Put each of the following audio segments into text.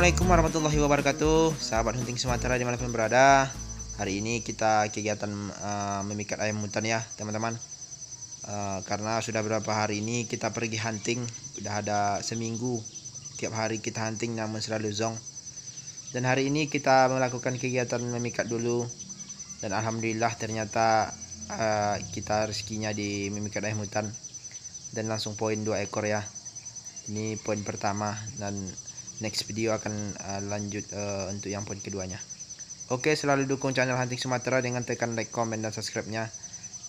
Assalamualaikum warahmatullahi wabarakatuh Sahabat hunting Sumatera dimanapun berada Hari ini kita kegiatan uh, memikat ayam hutan ya teman-teman uh, Karena sudah beberapa hari ini kita pergi hunting Sudah ada seminggu Tiap hari kita hunting namun selalu zong Dan hari ini kita melakukan kegiatan memikat dulu Dan Alhamdulillah ternyata uh, kita rezekinya di memikat ayam hutan Dan langsung poin dua ekor ya Ini poin pertama dan next video akan uh, lanjut uh, untuk yang poin keduanya Oke selalu dukung channel Hunting Sumatera dengan tekan like, comment, dan subscribe-nya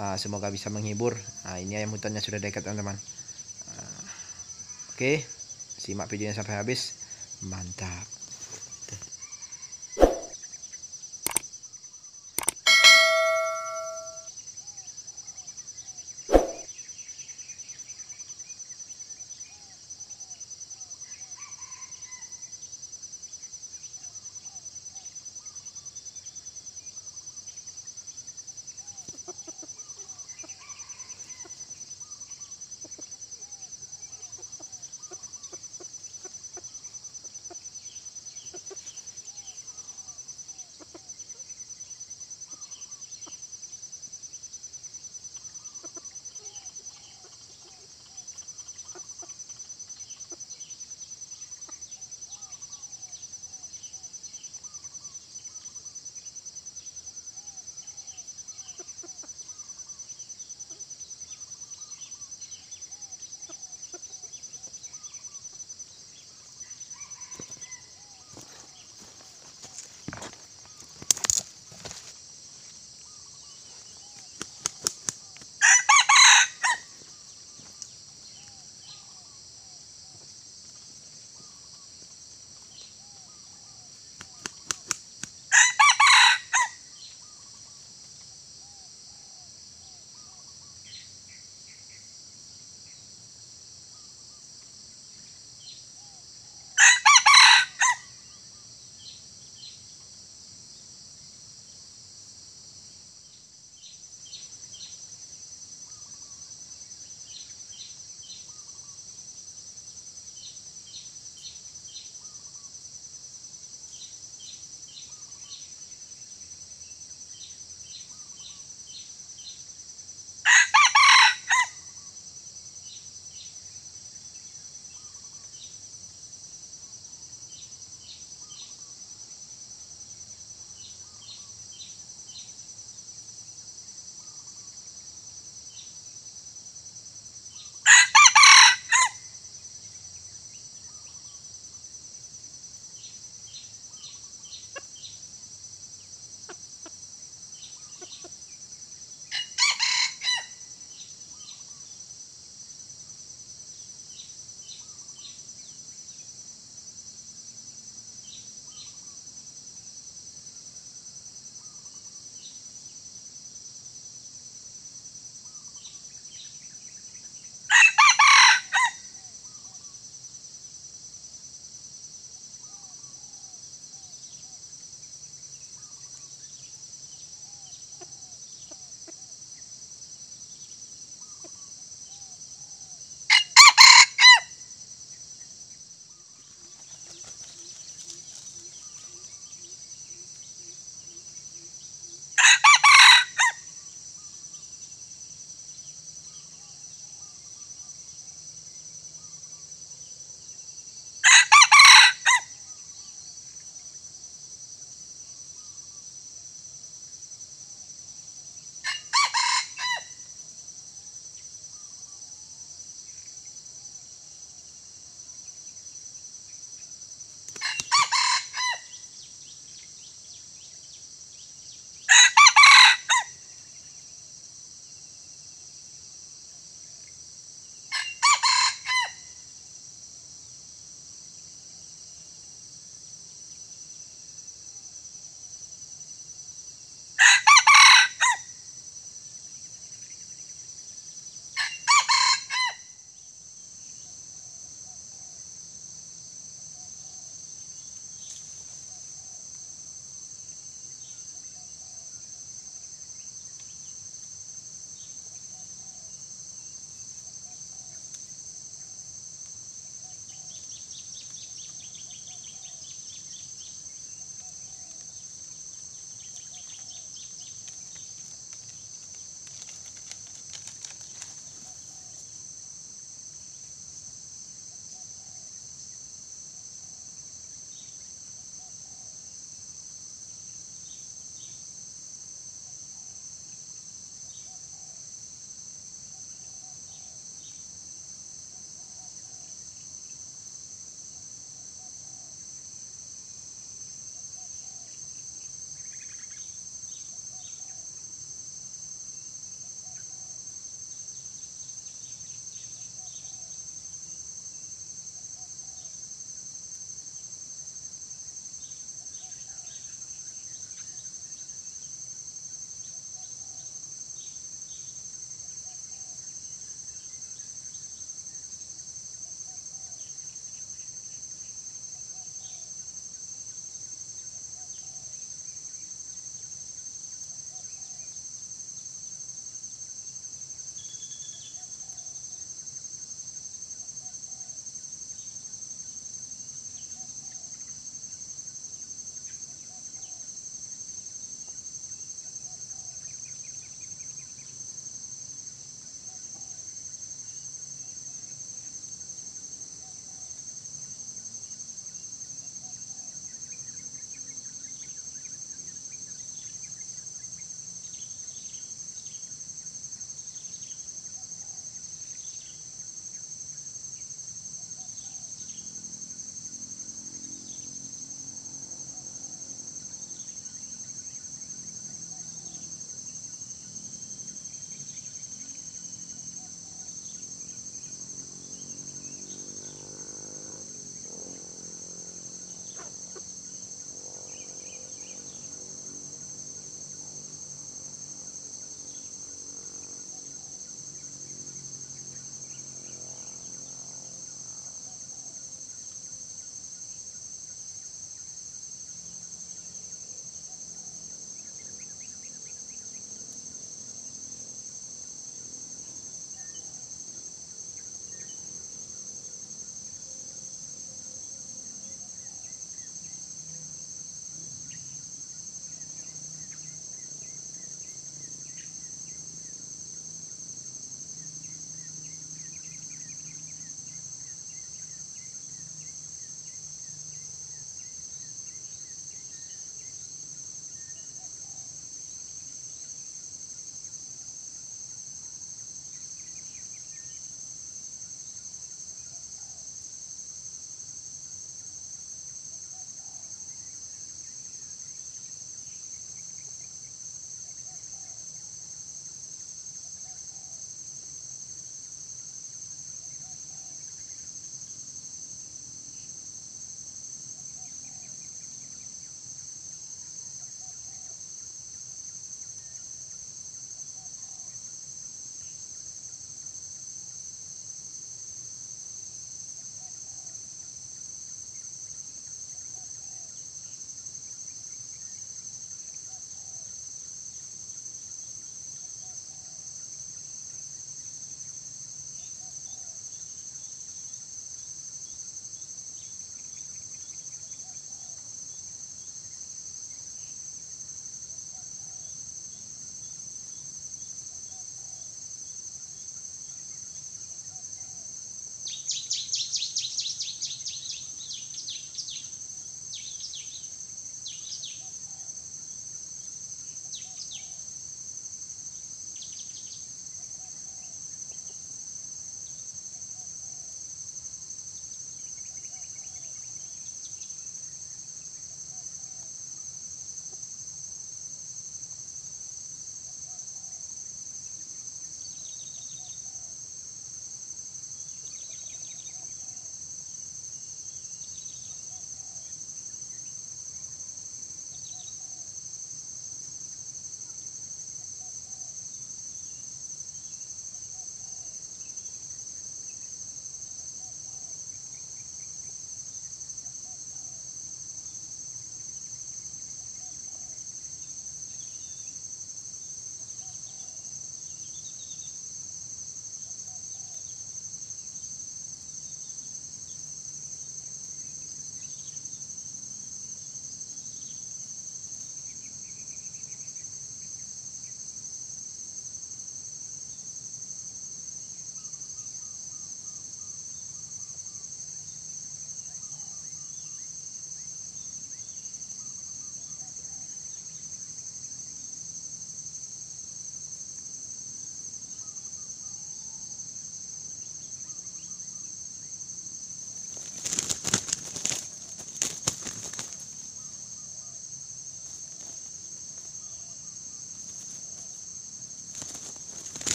uh, Semoga bisa menghibur nah, Ini ayam hutannya sudah dekat teman-teman uh, Oke Simak videonya sampai habis Mantap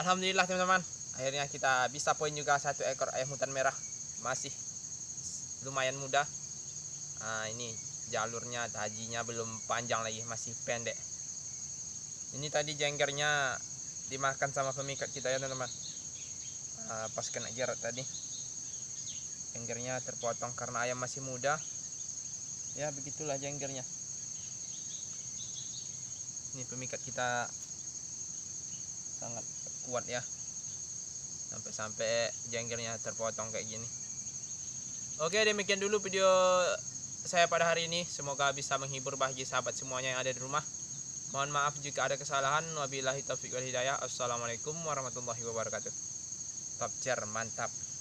Alhamdulillah teman-teman akhirnya kita bisa poin juga satu ekor ayam hutan merah masih lumayan mudah nah, ini jalurnya tajinya belum panjang lagi masih pendek ini tadi jenggernya dimakan sama pemikat kita ya teman-teman nah, pas kena jerat tadi jenggernya terpotong karena ayam masih muda ya begitulah jenggernya ini pemikat kita sangat kuat ya sampai-sampai jengkelnya terpotong kayak gini oke demikian dulu video saya pada hari ini semoga bisa menghibur bagi sahabat semuanya yang ada di rumah mohon maaf jika ada kesalahan wabillahi taufiq wal hidayah assalamualaikum warahmatullahi wabarakatuh top chair mantap